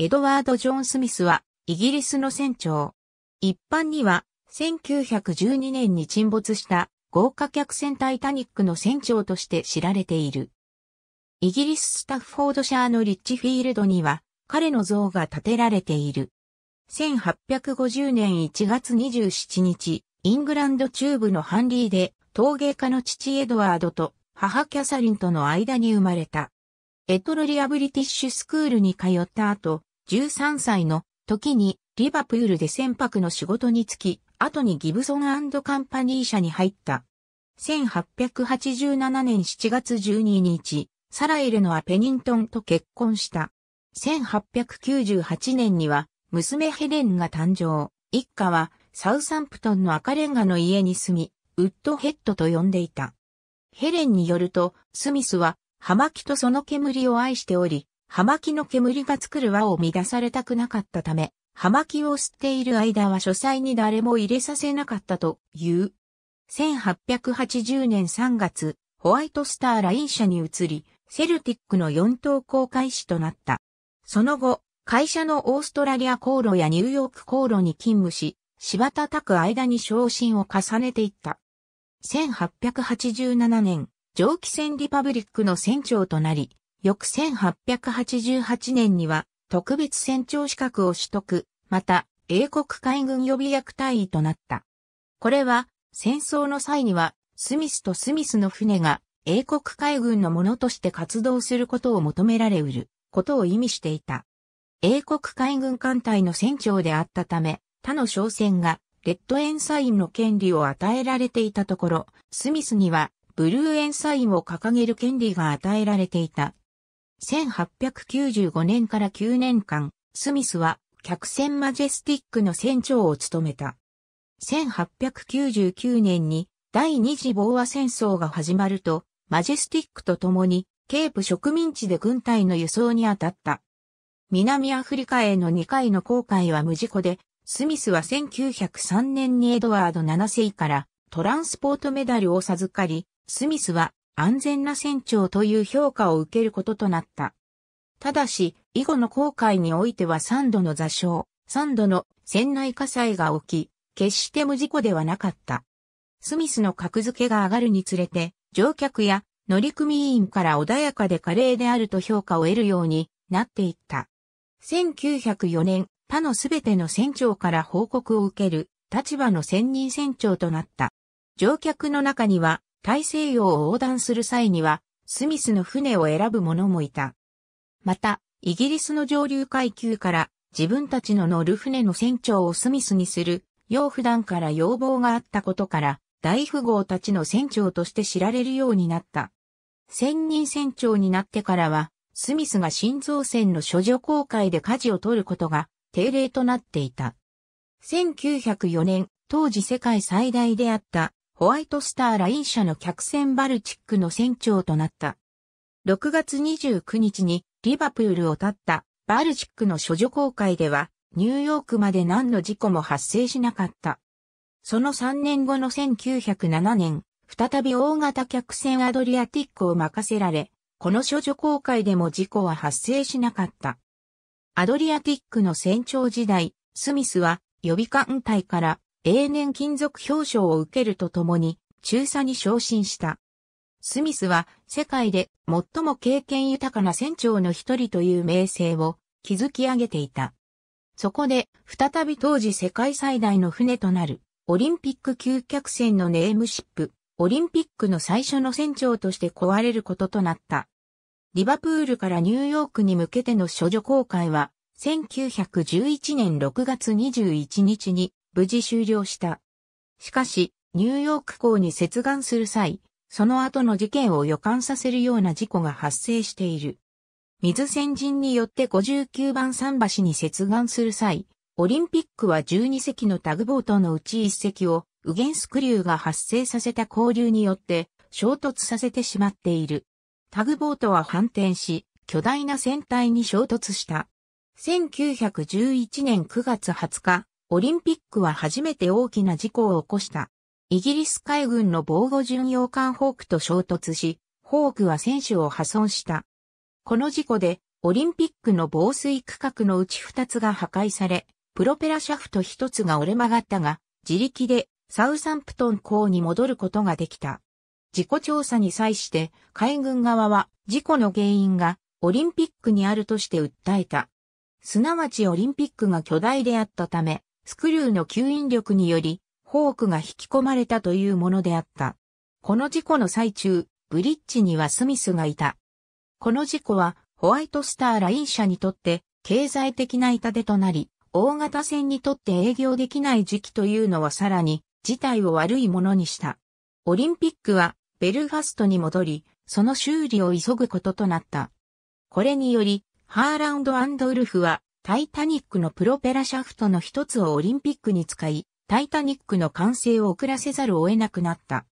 エドワード・ジョン・スミスは、イギリスの船長。一般には、1912年に沈没した豪華客船タイタニックの船長として知られている。イギリススタッフォードシャーのリッチフィールドには、彼の像が建てられている。1850年1月27日、イングランド中部のハンリーで、陶芸家の父エドワードと母キャサリンとの間に生まれた。エトロリア・ブリティッシュスクールに通った後、13歳の時にリバプールで船舶の仕事に就き、後にギブソンカンパニー社に入った。1887年7月12日、サラエルのア・ペニントンと結婚した。1898年には娘ヘレンが誕生。一家はサウサンプトンの赤レンガの家に住み、ウッドヘッドと呼んでいた。ヘレンによると、スミスは葉巻とその煙を愛しており、葉巻の煙が作る輪を乱されたくなかったため、葉巻を吸っている間は書斎に誰も入れさせなかったという。1880年3月、ホワイトスターライン社に移り、セルティックの4等航海士となった。その後、会社のオーストラリア航路やニューヨーク航路に勤務し、柴田拓間に昇進を重ねていった。1887年、蒸気船リパブリックの船長となり、翌1888年には特別船長資格を取得、また英国海軍予備役隊員となった。これは戦争の際にはスミスとスミスの船が英国海軍のものとして活動することを求められうることを意味していた。英国海軍艦隊の船長であったため、他の商船がレッドエンサインの権利を与えられていたところ、スミスにはブルーエンサインを掲げる権利が与えられていた。1895年から9年間、スミスは客船マジェスティックの船長を務めた。1899年に第二次防和戦争が始まると、マジェスティックと共に、ケープ植民地で軍隊の輸送に当たった。南アフリカへの2回の航海は無事故で、スミスは1903年にエドワード7世からトランスポートメダルを授かり、スミスは安全な船長という評価を受けることとなった。ただし、以後の航海においては3度の座礁、3度の船内火災が起き、決して無事故ではなかった。スミスの格付けが上がるにつれて、乗客や乗組員から穏やかで華麗であると評価を得るようになっていった。1904年、他のすべての船長から報告を受ける立場の専任船長となった。乗客の中には大西洋を横断する際には、スミスの船を選ぶ者もいた。また、イギリスの上流階級から自分たちの乗る船の船長をスミスにする、よう普段から要望があったことから、大富豪たちの船長として知られるようになった。千人船長になってからは、スミスが新造船の処女公開で舵を取ることが定例となっていた。1904年、当時世界最大であったホワイトスターライン社の客船バルチックの船長となった。6月29日にリバプールを立ったバルチックの処女公開では、ニューヨークまで何の事故も発生しなかった。その3年後の1907年、再び大型客船アドリアティックを任せられ、この処女公開でも事故は発生しなかった。アドリアティックの船長時代、スミスは予備艦隊から永年金属表彰を受けるとともに、中佐に昇進した。スミスは世界で最も経験豊かな船長の一人という名声を築き上げていた。そこで再び当時世界最大の船となるオリンピック級客船のネームシップ、オリンピックの最初の船長として壊れることとなった。リバプールからニューヨークに向けての処女公開は1911年6月21日に無事終了した。しかし、ニューヨーク港に接岸する際、その後の事件を予感させるような事故が発生している。水先人によって59番桟橋に接岸する際、オリンピックは12隻のタグボートのうち1隻を、ウゲンスクリューが発生させた交流によって衝突させてしまっている。タグボートは反転し、巨大な船体に衝突した。1911年9月20日、オリンピックは初めて大きな事故を起こした。イギリス海軍の防護巡洋艦ホークと衝突し、ホークは選手を破損した。この事故で、オリンピックの防水区画のうち2つが破壊され、プロペラシャフト1つが折れ曲がったが、自力でサウサンプトン港に戻ることができた。事故調査に際して海軍側は事故の原因がオリンピックにあるとして訴えた。すなわちオリンピックが巨大であったため、スクリューの吸引力により、ホークが引き込まれたというものであった。この事故の最中、ブリッジにはスミスがいた。この事故は、ホワイトスターライン社にとって、経済的な痛手となり、大型船にとって営業できない時期というのはさらに、事態を悪いものにした。オリンピックは、ベルファストに戻り、その修理を急ぐこととなった。これにより、ハーランドウルフはタイタニックのプロペラシャフトの一つをオリンピックに使い、タイタニックの完成を遅らせざるを得なくなった。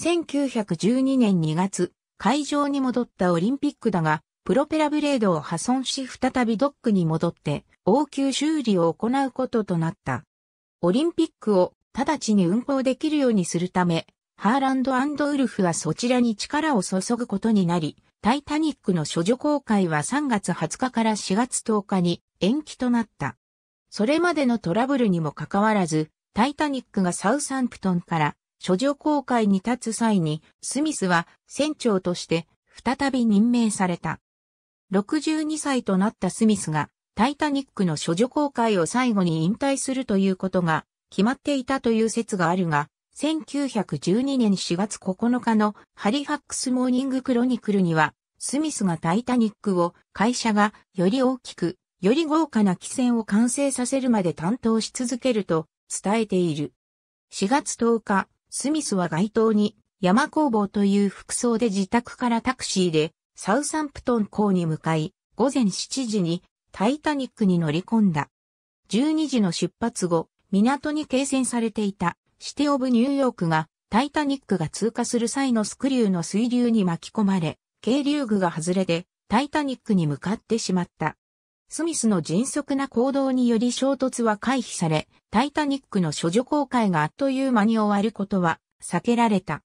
1912年2月、会場に戻ったオリンピックだが、プロペラブレードを破損し再びドックに戻って、応急修理を行うこととなった。オリンピックを直ちに運行できるようにするため、ハーランドウルフはそちらに力を注ぐことになり、タイタニックの処女公開は3月20日から4月10日に延期となった。それまでのトラブルにもかかわらず、タイタニックがサウサンプトンから処女公開に立つ際に、スミスは船長として再び任命された。62歳となったスミスが、タイタニックの処女公開を最後に引退するということが決まっていたという説があるが、1912年4月9日のハリファックスモーニングクロニクルには、スミスがタイタニックを会社がより大きく、より豪華な機船を完成させるまで担当し続けると伝えている。4月10日、スミスは街頭に山工房という服装で自宅からタクシーでサウサンプトン港に向かい、午前7時にタイタニックに乗り込んだ。12時の出発後、港に掲船されていたシティオブニューヨークがタイタニックが通過する際のスクリューの水流に巻き込まれ、渓流具が外れてタイタニックに向かってしまった。スミスの迅速な行動により衝突は回避され、タイタニックの処女公開があっという間に終わることは避けられた。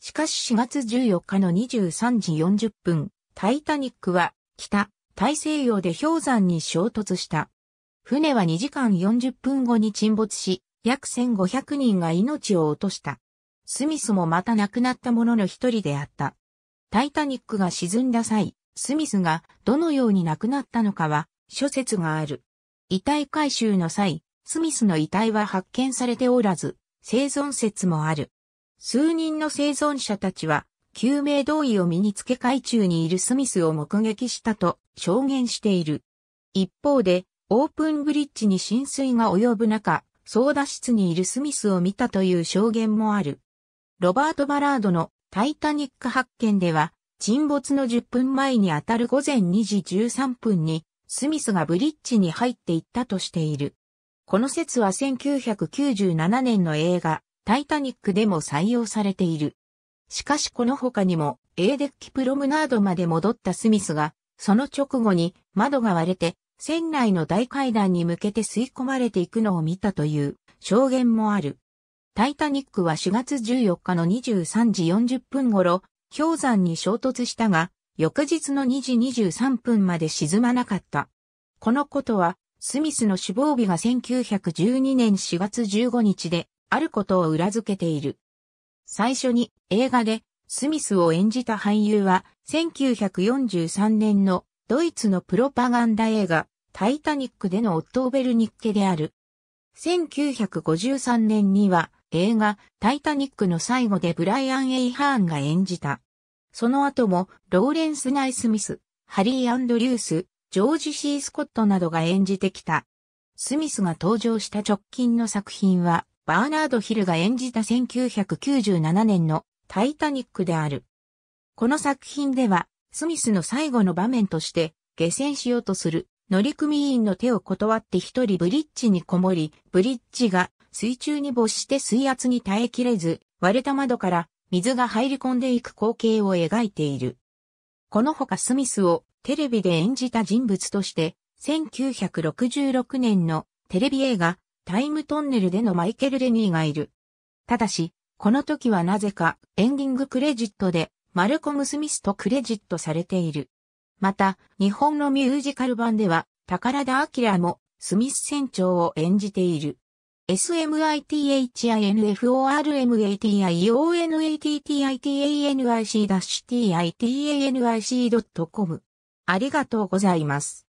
しかし4月14日の23時40分、タイタニックは北大西洋で氷山に衝突した。船は2時間40分後に沈没し、約1500人が命を落とした。スミスもまた亡くなった者の一人であった。タイタニックが沈んだ際、スミスがどのように亡くなったのかは諸説がある。遺体回収の際、スミスの遺体は発見されておらず、生存説もある。数人の生存者たちは、救命胴衣を身につけ海中にいるスミスを目撃したと証言している。一方で、オープンブリッジに浸水が及ぶ中、操舵室にいるスミスを見たという証言もある。ロバート・バラードのタイタニック発見では、沈没の10分前にあたる午前2時13分に、スミスがブリッジに入っていったとしている。この説は1997年の映画、タイタニックでも採用されている。しかしこの他にも、エーデッキプロムナードまで戻ったスミスが、その直後に窓が割れて船内の大階段に向けて吸い込まれていくのを見たという証言もある。タイタニックは4月14日の23時40分頃、氷山に衝突したが、翌日の2時23分まで沈まなかった。このことは、スミスの死亡日が1912年4月15日で、あることを裏付けている。最初に映画でスミスを演じた俳優は1943年のドイツのプロパガンダ映画、タイタニックでのオットーベルニッケである。1953年には映画タイタニックの最後でブライアン・エイハーンが演じた。その後もローレンス・ナイスミス、ハリー・アンドリュース、ジョージ・シー・スコットなどが演じてきた。スミスが登場した直近の作品はバーナード・ヒルが演じた1997年のタイタニックである。この作品ではスミスの最後の場面として、下船しようとする、乗組員の手を断って一人ブリッジにこもり、ブリッジが水中に没して水圧に耐えきれず、割れた窓から水が入り込んでいく光景を描いている。このほかスミスをテレビで演じた人物として、1966年のテレビ映画タイムトンネルでのマイケル・レニーがいる。ただし、この時はなぜかエンディングクレジットでマルコム・スミスとクレジットされている。また、日本のミュージカル版では、宝田明もスミス船長を演じている。smithinformationattitanic.com i ありがとうございます。